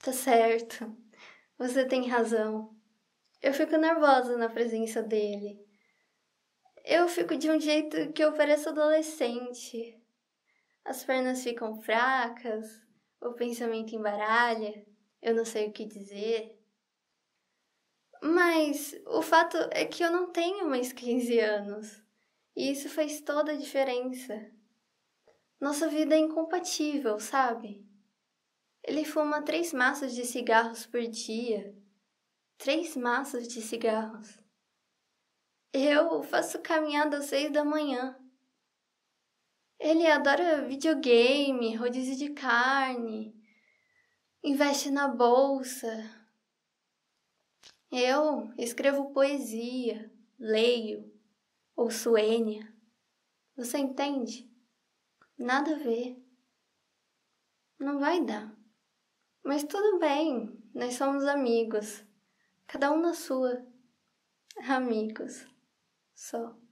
Tá certo, você tem razão. Eu fico nervosa na presença dele. Eu fico de um jeito que eu pareço adolescente. As pernas ficam fracas, o pensamento embaralha, eu não sei o que dizer. Mas o fato é que eu não tenho mais 15 anos. E isso faz toda a diferença. Nossa vida é incompatível, sabe? Ele fuma três maços de cigarros por dia. Três maços de cigarros. Eu faço caminhada às seis da manhã. Ele adora videogame, rodízio de carne, investe na bolsa. Eu escrevo poesia, leio, ou suênia. Você entende? Nada a ver. Não vai dar. Mas tudo bem, nós somos amigos. Cada um na sua. Amigos. Só.